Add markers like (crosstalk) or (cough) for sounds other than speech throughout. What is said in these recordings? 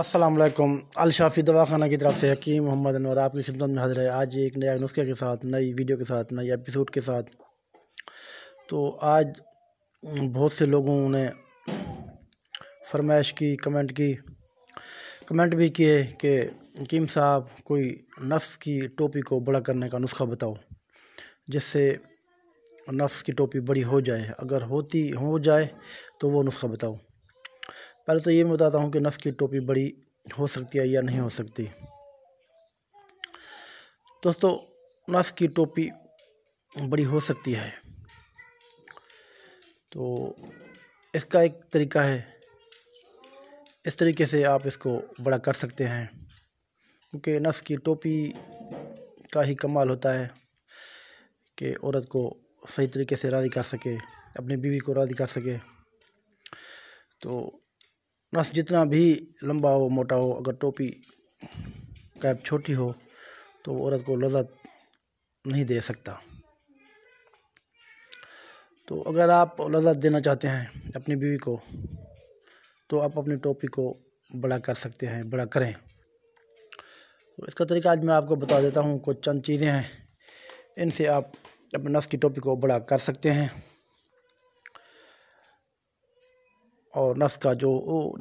असलम अलशाफ़ी दवाखाना की तरफ से हकीम मोहम्मद अनवर आपकी खिदमत में हाजिर है आज एक नया नुस्खे के साथ नई वीडियो के साथ नए एपिसोड के साथ तो आज बहुत से लोगों ने फरमाइश की कमेंट की कमेंट भी किए कि हकीम साहब कोई नफ्स की टोपी को बड़ा करने का नुस्खा बताओ जिससे नफ्स की टोपी बड़ी हो जाए अगर होती हो जाए तो वो नुस्खा बताओ पहले तो ये मैं बताता हूँ कि नफ़ की टोपी बड़ी हो सकती है या नहीं हो सकती दोस्तों नफ़ की टोपी बड़ी हो सकती है तो इसका एक तरीका है इस तरीके से आप इसको बड़ा कर सकते हैं क्योंकि नफ़ की टोपी का ही कमाल होता है कि औरत को सही तरीके से राज़ी कर सके अपनी बीवी को राज़ी कर सके तो नस जितना भी लंबा हो मोटा हो अगर टोपी कैप छोटी हो तो औरत को लजत नहीं दे सकता तो अगर आप लजत देना चाहते हैं अपनी बीवी को तो आप अपनी टोपी को बड़ा कर सकते हैं बड़ा करें तो इसका तरीका आज मैं आपको बता देता हूँ कुछ चंद चीज़ें हैं इनसे आप अपने नस की टोपी को बड़ा कर सकते हैं और नफ्स का जो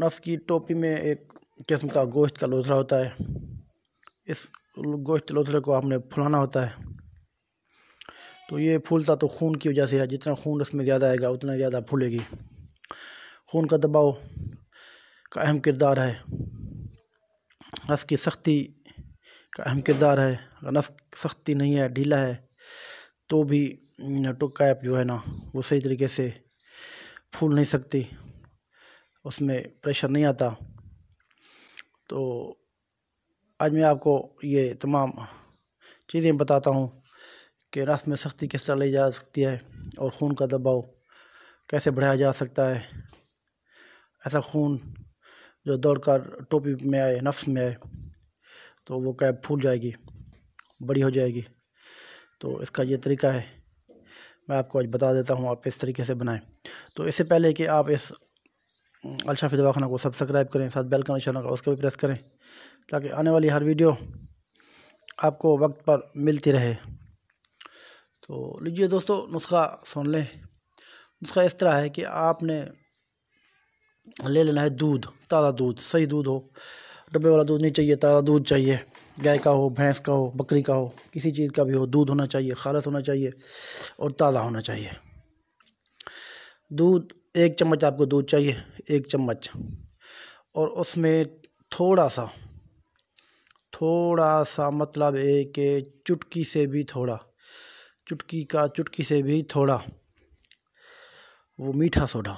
नफ्स की टोपी में एक किस्म का गोश्त का लोथरा होता है इस गोश्त लोथरे को आपने फुलाना होता है तो ये फूलता तो खून की वजह से है जितना खून इसमें ज़्यादा आएगा उतना ज़्यादा फूलेगी खून का दबाव का अहम किरदार है नस की सख्ती का अहम किरदार है अगर नस सख्ती नहीं है ढीला है तो भी टुक कैप जो है ना वो सही तरीके से फूल नहीं सकती उसमें प्रेशर नहीं आता तो आज मैं आपको ये तमाम चीज़ें बताता हूँ कि रस में सख्ती किस तरह ली जा सकती है और खून का दबाव कैसे बढ़ाया जा सकता है ऐसा खून जो दौड़ कर टोपी में आए नफ्स में आए तो वो कैब फूल जाएगी बड़ी हो जाएगी तो इसका ये तरीका है मैं आपको आज बता देता हूँ आप इस तरीके से बनाएं तो इससे पहले कि आप इस अलशाफ़ी दवाखाना को सब्सक्राइब करें साथ बेल का निशाना का उसको भी प्रेस करें ताकि आने वाली हर वीडियो आपको वक्त पर मिलती रहे तो लीजिए दोस्तों नुस्खा सुन लें नुस्खा इस तरह है कि आपने ले लेना है दूध ताज़ा दूध सही दूध हो डब्बे वाला दूध नहीं चाहिए ताज़ा दूध चाहिए गाय का हो भैंस का हो बकरी का हो किसी चीज़ का भी हो दूध होना चाहिए खालस होना चाहिए और ताज़ा होना चाहिए दूध एक चम्मच आपको दूध चाहिए एक चम्मच और उसमें थोड़ा सा थोड़ा सा मतलब एक चुटकी से भी थोड़ा चुटकी का चुटकी से भी थोड़ा वो मीठा सोडा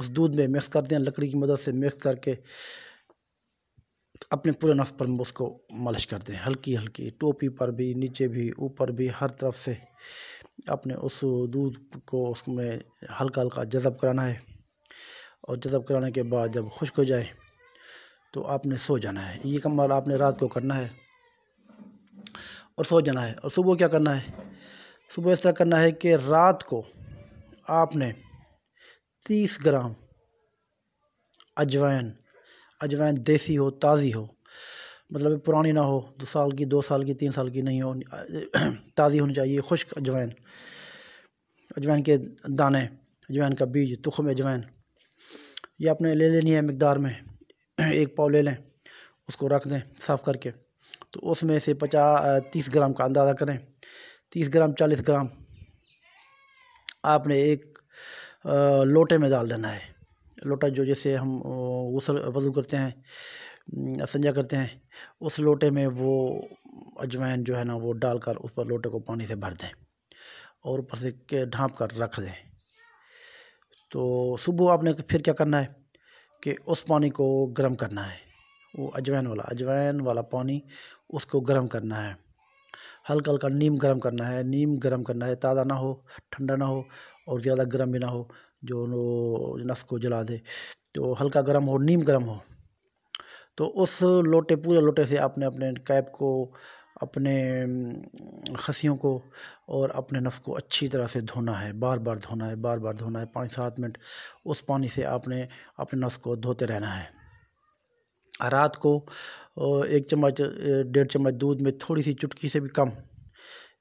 उस दूध में मिक्स कर दें लकड़ी की मदद से मिक्स करके अपने पूरे नफ पर उसको मालिश कर दें हल्की हल्की टोपी पर भी नीचे भी ऊपर भी हर तरफ से अपने उस दूध को उसमें हल्का हल्का जज़ब कराना है और जज़ब कराने के बाद जब खुश्क हो जाए तो आपने सो जाना है ये कमाल आपने रात को करना है और सो जाना है और सुबह क्या करना है सुबह इस तरह करना है कि रात को आपने तीस ग्राम अजवाइन अजवाइन देसी हो ताज़ी हो मतलब पुरानी ना हो दो साल की दो साल की तीन साल की नहीं हो (clears throat) ताज़ी होनी चाहिए खुश्क अजवाइन अजवाइन के दाने अजवाइन का बीज तुखम अजवाइन ये आपने ले लेनी है मकदार में (clears throat) एक पाव ले लें उसको रख दें साफ़ करके तो उसमें से पचास तीस ग्राम का अंदाज़ा करें तीस ग्राम चालीस ग्राम आपने एक लोटे में डाल देना है लोटा जो जैसे हम गसल वजू करते हैं हम्म, संजा करते हैं उस लोटे में वो अजवाइन जो है ना वो डालकर उस पर लोटे को पानी से भर दें और ऊपर से ढाँप कर रख दें तो सुबह आपने फिर क्या करना है कि उस पानी को गर्म करना है वो अजवाइन वाला अजवाइन वाला पानी उसको गर्म करना है हल्का हल्का नीम गर्म करना है नीम गर्म करना है ताज़ा ना हो ठंडा ना हो और ज़्यादा गर्म भी ना हो जो नस को जला दे तो हल्का गर्म हो नीम गर्म हो तो उस लोटे पूरे लोटे से आपने अपने कैप को अपने खसियों को और अपने नफ को अच्छी तरह से धोना है बार बार धोना है बार बार धोना है पाँच सात मिनट उस पानी से आपने अपने नफ को धोते रहना है रात को एक चम्मच डेढ़ चम्मच दूध में थोड़ी सी चुटकी से भी कम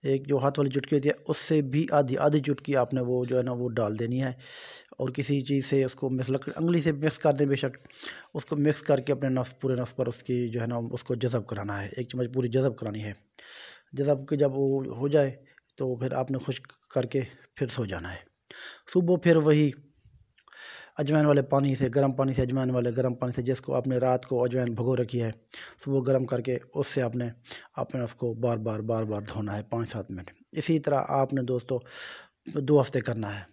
एक जो हाथ वाली चुटकी होती है उससे भी आधी आधी चुटकी आपने वो जो है ना वो डाल देनी है और किसी चीज़ से उसको मिक्स उंगली से मिक्स कर दें बेशक उसको मिक्स करके अपने नस पूरे नफ्स पर उसकी जो है ना उसको जज़ब कराना है एक चम्मच पूरी जज़ब करानी है जज़ब के जब वो हो जाए तो फिर आपने खुश करके फिर सो जाना है सुबह फिर वही अजवाइन वाले पानी से गर्म पानी से अजवाइन वाले गर्म पानी से जिसको आपने रात को अजवाइन भगो रखी है सुबह तो गर्म करके उससे आपने आपने उसको बार बार बार बार धोना है पाँच सात मिनट इसी तरह आपने दोस्तों दो हफ्ते करना है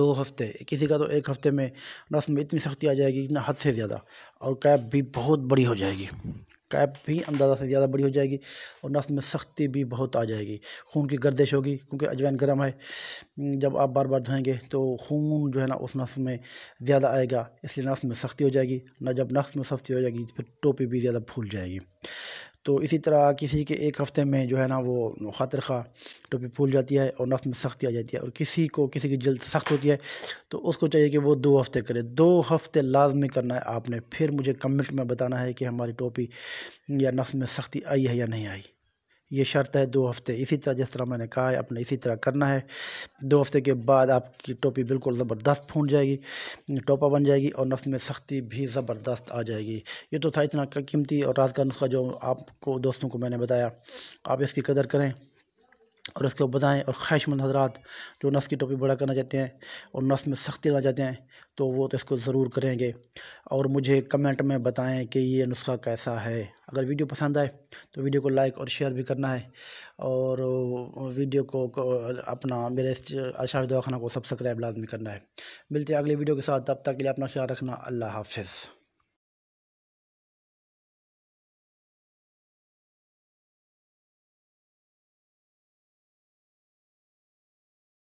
दो हफ्ते किसी का तो एक हफ्ते में नस में इतनी सख्ती आ जाएगी इतना हद से ज़्यादा और कैब भी बहुत बड़ी हो जाएगी कैप भी अंदाज़ा से ज़्यादा बड़ी हो जाएगी और नस में सख्ती भी बहुत आ जाएगी खून की गर्दिश होगी क्योंकि अजवाइन गर्म है हम्म, जब आप बार बार धोएंगे तो खून जो है ना उस नस में ज़्यादा आएगा इसलिए नस में सख्ती हो जाएगी ना जब नस में सख्ती हो जाएगी फिर टोपी भी ज़्यादा फूल जाएगी तो इसी तरह किसी के एक हफ़्ते में जो है ना वो खातर खा टोपी फूल जाती है और नफ़ में सख्ती आ जाती है और किसी को किसी की जल्द सख्त होती है तो उसको चाहिए कि वो दो हफ़्ते करे दो हफ़्ते लाजमी करना है आपने फिर मुझे कमेंट में बताना है कि हमारी टोपी या नस में सख्ती आई है या नहीं आई ये शर्त है दो हफ्ते इसी तरह जिस तरह मैंने कहा है अपने इसी तरह करना है दो हफ्ते के बाद आपकी टोपी बिल्कुल ज़बरदस्त फूट जाएगी टोपा बन जाएगी और नफ में सख्ती भी ज़बरदस्त आ जाएगी ये तो था इतना कीमती और रात का नुस्खा जो आपको दोस्तों को मैंने बताया आप इसकी कदर करें और इसको बताएँ और ख्वाहिशमंद हजरात जो नस की टोपी बड़ा करना चाहते हैं और नस में सख्ती लाना चाहते हैं तो वो तो इसको ज़रूर करेंगे और मुझे कमेंट में बताएं कि ये नुस्खा कैसा है अगर वीडियो पसंद आए तो वीडियो को लाइक और शेयर भी करना है और वीडियो को, अपना मेरे आशाफ दवाखाना को सब्सक्राइब लाजमी करना है मिलते हैं अगले वीडियो के साथ तब तक के लिए अपना ख्याल रखना अल्लाह हाफिज़